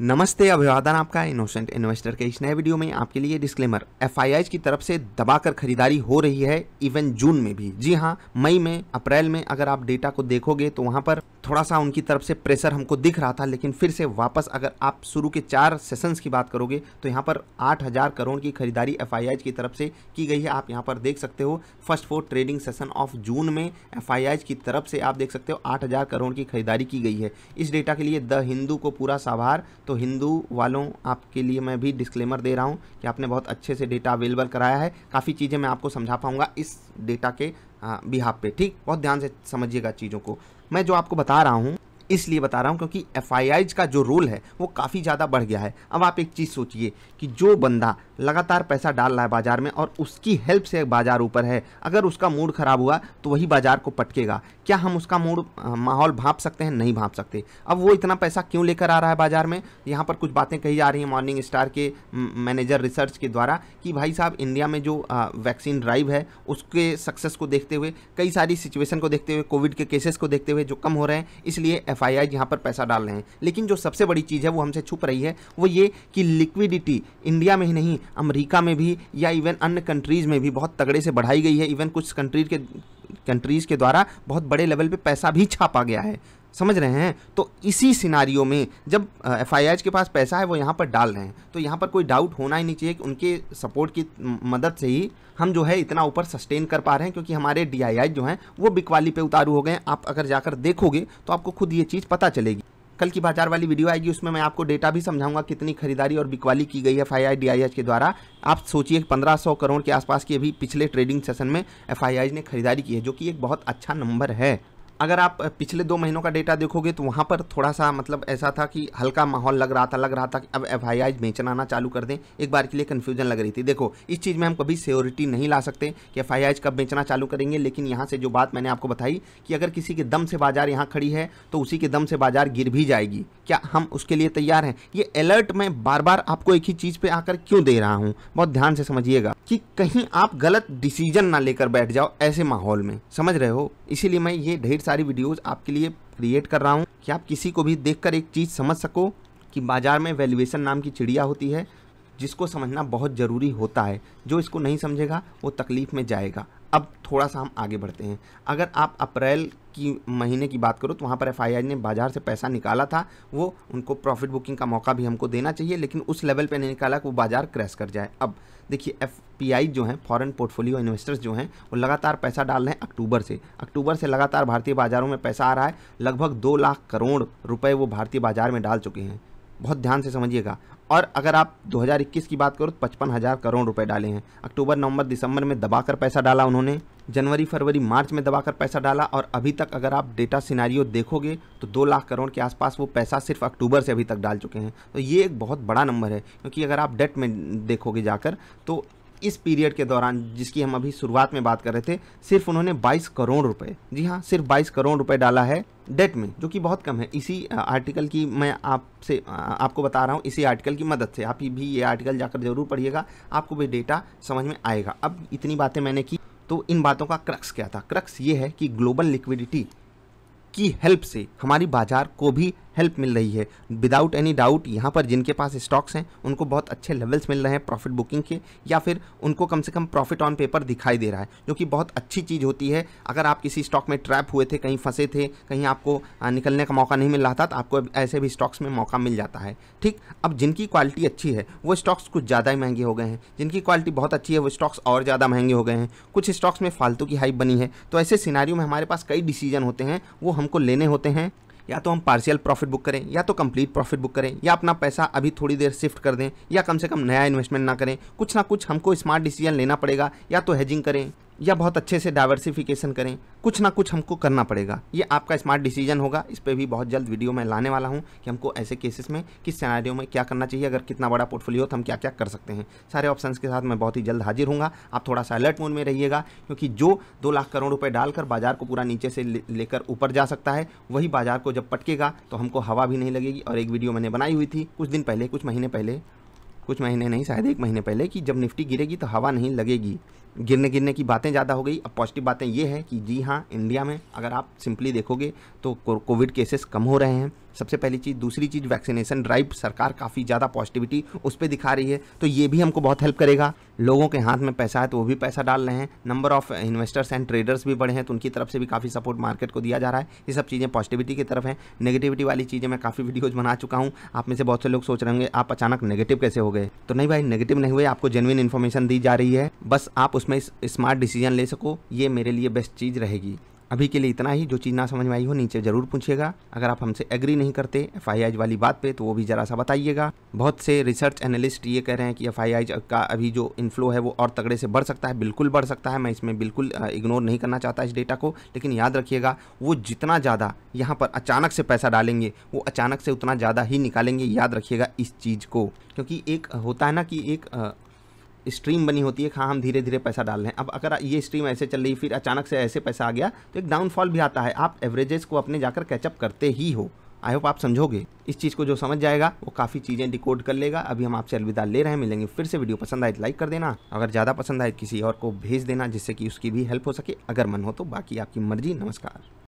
नमस्ते अभिवादन आपका इनोसेंट इन्वेस्टर के इस नए वीडियो में आपके लिए डिस्क्लेमर एफ की तरफ से दबाकर खरीदारी हो रही है इवन जून में भी जी हाँ मई में अप्रैल में अगर आप डेटा को देखोगे तो वहाँ पर थोड़ा सा उनकी तरफ से प्रेशर हमको दिख रहा था लेकिन फिर से वापस अगर आप शुरू के चार सेशंस की बात करोगे तो यहाँ पर आठ हज़ार करोड़ की खरीदारी एफ की तरफ से की गई है आप यहाँ पर देख सकते हो first four trading session of June में एफ की तरफ से आप देख सकते हो आठ करोड़ की खरीदारी की गई है इस डेटा के लिए द हिंदू को पूरा साभार तो हिंदू वालों आपके लिए मैं भी डिस्क्लेमर दे रहा हूँ कि आपने बहुत अच्छे से डेटा अवेलेबल कराया है काफ़ी चीज़ें मैं आपको समझा पाऊँगा इस डेटा के बिहाब पे ठीक बहुत ध्यान से समझिएगा चीज़ों को मैं जो आपको बता रहा हूँ इसलिए बता रहा हूँ क्योंकि एफ का जो रोल है वो काफ़ी ज़्यादा बढ़ गया है अब आप एक चीज़ सोचिए कि जो बंदा लगातार पैसा डाल रहा है बाज़ार में और उसकी हेल्प से बाज़ार ऊपर है अगर उसका मूड ख़राब हुआ तो वही बाज़ार को पटकेगा क्या हम उसका मूड माहौल भाप सकते हैं नहीं भाप सकते अब वो इतना पैसा क्यों लेकर आ रहा है बाजार में यहाँ पर कुछ बातें कही जा रही हैं मॉर्निंग स्टार के मैनेजर रिसर्च के द्वारा कि भाई साहब इंडिया में जो वैक्सीन ड्राइव है उसके सक्सेस को देखते हुए कई सारी सिचुएशन को देखते हुए कोविड के केसेस को देखते हुए जो कम हो रहे हैं इसलिए एफ आई यहाँ पर पैसा डाल रहे हैं लेकिन जो सबसे बड़ी चीज़ है वो हमसे छुप रही है वो ये कि लिक्विडिटी इंडिया में ही नहीं अमरीका में भी या इवन अन्य कंट्रीज़ में भी बहुत तगड़े से बढ़ाई गई है इवन कुछ कंट्रीज के कंट्रीज़ के द्वारा बहुत बड़े लेवल पे पैसा भी छापा गया है समझ रहे हैं तो इसी सिनारियों में जब एफ के पास पैसा है वो यहाँ पर डाल रहे हैं तो यहाँ पर कोई डाउट होना ही नहीं चाहिए कि उनके सपोर्ट की मदद से ही हम जो है इतना ऊपर सस्टेन कर पा रहे हैं क्योंकि हमारे डी जो हैं वो बिकवाली पे उतारू हो गए आप अगर जाकर देखोगे तो आपको खुद ये चीज़ पता चलेगी कल की बाजार वाली वीडियो आएगी उसमें मैं आपको डेटा भी समझाऊंगा कितनी खरीदारी और बिकवाली की गई है एफ आई के द्वारा आप सोचिए पंद्रह सौ करोड़ के आसपास की अभी पिछले ट्रेडिंग सेशन में एफ ने खरीदारी की है जो कि एक बहुत अच्छा नंबर है अगर आप पिछले दो महीनों का डेटा देखोगे तो वहाँ पर थोड़ा सा मतलब ऐसा था कि हल्का माहौल लग रहा था लग रहा था कि अब एफ आई बेचना बेचनाना चालू कर दें एक बार के लिए कन्फ्यूजन लग रही थी देखो इस चीज़ में हम कभी सियोरिटी नहीं ला सकते कि एफ कब बेचना चालू करेंगे लेकिन यहाँ से जो बात मैंने आपको बताई कि अगर किसी के दम से बाजार यहाँ खड़ी है तो उसी के दम से बाजार गिर भी जाएगी क्या हम उसके लिए तैयार हैं ये अलर्ट मैं बार बार आपको एक ही चीज़ पर आकर क्यों दे रहा हूँ बहुत ध्यान से समझिएगा कि कहीं आप गलत डिसीजन ना लेकर बैठ जाओ ऐसे माहौल में समझ रहे हो इसीलिए मैं ये ढेर सारी वीडियोज़ आपके लिए क्रिएट कर रहा हूँ कि आप किसी को भी देखकर एक चीज़ समझ सको कि बाज़ार में वैल्यूएशन नाम की चिड़िया होती है जिसको समझना बहुत ज़रूरी होता है जो इसको नहीं समझेगा वो तकलीफ़ में जाएगा अब थोड़ा सा हम आगे बढ़ते हैं अगर आप अप्रैल की महीने की बात करो तो वहाँ पर एफआईआई ने बाज़ार से पैसा निकाला था वो उनको प्रॉफिट बुकिंग का मौका भी हमको देना चाहिए लेकिन उस लेवल पे नहीं निकाला कि वो बाज़ार क्रैश कर जाए अब देखिए एफ जो हैं फॉरेन पोर्टफोलियो इन्वेस्टर्स जो हैं वो लगातार पैसा डाल रहे हैं अक्टूबर से अक्टूबर से लगातार भारतीय बाज़ारों में पैसा आ रहा है लगभग दो लाख करोड़ रुपये वो भारतीय बाज़ार में डाल चुके हैं बहुत ध्यान से समझिएगा और अगर आप 2021 की बात करो तो पचपन हज़ार करोड़ रुपए डाले हैं अक्टूबर नवंबर दिसंबर में दबाकर पैसा डाला उन्होंने जनवरी फरवरी मार्च में दबाकर पैसा डाला और अभी तक अगर आप डेटा सिनारियो देखोगे तो दो लाख करोड़ के आसपास वो पैसा सिर्फ अक्टूबर से अभी तक डाल चुके हैं तो ये एक बहुत बड़ा नंबर है क्योंकि अगर आप डेट में देखोगे जाकर तो इस पीरियड के दौरान जिसकी हम अभी शुरुआत में बात कर रहे थे सिर्फ उन्होंने 22 करोड़ रुपए जी हाँ सिर्फ 22 करोड़ रुपए डाला है डेट में जो कि बहुत कम है इसी आर्टिकल की मैं आपसे आपको बता रहा हूँ इसी आर्टिकल की मदद से आप भी ये आर्टिकल जाकर जरूर पढ़िएगा आपको भी डेटा समझ में आएगा अब इतनी बातें मैंने की तो इन बातों का क्रक्स क्या था क्रक्स ये है कि ग्लोबल लिक्विडिटी की हेल्प से हमारी बाजार को भी हेल्प मिल रही है विदाउट एनी डाउट यहाँ पर जिनके पास स्टॉक्स हैं उनको बहुत अच्छे लेवल्स मिल रहे हैं प्रॉफिट बुकिंग के या फिर उनको कम से कम प्रॉफिट ऑन पेपर दिखाई दे रहा है जो कि बहुत अच्छी चीज़ होती है अगर आप किसी स्टॉक में ट्रैप हुए थे कहीं फंसे थे कहीं आपको निकलने का मौका नहीं मिल रहा था तो आपको ऐसे भी स्टॉक्स में मौका मिल जाता है ठीक अब जिनकी क्वालिटी अच्छी है वो स्टॉक्स कुछ ज़्यादा ही महंगे हो गए हैं जिनकी क्वालिटी बहुत अच्छी है वो स्टॉक्स और ज़्यादा महंगे हो गए हैं कुछ स्टॉक्स में फालतू की हाइप बनी है तो ऐसे सिनारियों में हमारे पास कई डिसीजन होते हैं वो हमको लेने होते हैं या तो हम पार्शियल प्रॉफिट बुक करें या तो कंप्लीट प्रॉफिट बुक करें या अपना पैसा अभी थोड़ी देर शिफ्ट कर दें या कम से कम नया इन्वेस्टमेंट ना करें कुछ ना कुछ हमको स्मार्ट डिसीजन लेना पड़ेगा या तो हेजिंग करें या बहुत अच्छे से डाइवर्सिफिकेशन करें कुछ ना कुछ हमको करना पड़ेगा ये आपका स्मार्ट डिसीजन होगा इस पर भी बहुत जल्द वीडियो मैं लाने वाला हूँ कि हमको ऐसे केसेस में किस सैनारियों में क्या करना चाहिए अगर कितना बड़ा पोर्टफोलियो तो हम क्या क्या कर सकते हैं सारे ऑप्शन के साथ मैं बहुत ही जल्द हाजिर हूँ आप थोड़ा सा अलर्ट मोड में रहिएगा क्योंकि जो दो लाख करोड़ रुपये डालकर बाजार को पूरा नीचे से लेकर ऊपर जा सकता है वही बाजार को जब पटकेगा तो हमको हवा भी नहीं लगेगी और एक वीडियो मैंने बनाई हुई थी कुछ दिन पहले कुछ महीने पहले कुछ महीने नहीं शायद एक महीने पहले कि जब निफ्टी गिरेगी तो हवा नहीं लगेगी गिरने गिरने की बातें ज़्यादा हो गई अब पॉजिटिव बातें ये है कि जी हाँ इंडिया में अगर आप सिंपली देखोगे तो कोविड केसेस कम हो रहे हैं सबसे पहली चीज़ दूसरी चीज़ वैक्सीनेशन ड्राइव सरकार काफ़ी ज़्यादा पॉजिटिविटी उस पर दिखा रही है तो ये भी हमको बहुत हेल्प करेगा लोगों के हाथ में पैसा है तो वो भी पैसा डाल रहे हैं number of investors and traders भी बढ़े हैं तो उनकी तरफ से भी काफ़ी सपोर्ट मार्केट को दिया जा रहा है ये सब चीज़ें पॉजिटिविटी की तरफ हैं नेगेटिविटी वाली चीज़ें मैं काफ़ी वीडियोज़ बना चुका हूँ आप में से बहुत से लोग सोच रहे होंगे आप अचानक नेगेटिव कैसे हो गए तो नहीं भाई नेगेटिव नहीं हुए आपको जेनविन इन्फॉर्मेशन दी जा रही है बस आप उस उसमें स्मार्ट डिसीजन ले सको ये मेरे लिए बेस्ट चीज़ रहेगी अभी के लिए इतना ही जो चीज़ ना समझ में आई हो नीचे ज़रूर पूछिएगा अगर आप हमसे एग्री नहीं करते एफ वाली बात पे तो वो भी ज़रा सा बताइएगा बहुत से रिसर्च एनालिस्ट ये कह रहे हैं कि एफ का अभी जो इन्फ्लो है वो और तगड़े से बढ़ सकता है बिल्कुल बढ़ सकता है मैं इसमें बिल्कुल इग्नोर नहीं करना चाहता इस डेटा को लेकिन याद रखिएगा वो जितना ज़्यादा यहाँ पर अचानक से पैसा डालेंगे वो अचानक से उतना ज़्यादा ही निकालेंगे याद रखिएगा इस चीज़ को क्योंकि एक होता है ना कि एक स्ट्रीम बनी होती है हाँ हम धीरे धीरे पैसा डाल रहे हैं अब अगर ये स्ट्रीम ऐसे चल रही फिर अचानक से ऐसे पैसा आ गया तो एक डाउनफॉल भी आता है आप एवरेजेस को अपने जाकर कैचअप करते ही हो आई होप आप समझोगे इस चीज़ को जो समझ जाएगा वो काफ़ी चीज़ें डिकोड कर लेगा अभी हम आपसे अलविदा ले रहे हैं मिलेंगे फिर से वीडियो पसंद आए तो लाइक कर देना अगर ज़्यादा पसंद आए तो किसी और को भेज देना जिससे कि उसकी भी हेल्प हो सके अगर मन हो तो बाकी आपकी मर्जी नमस्कार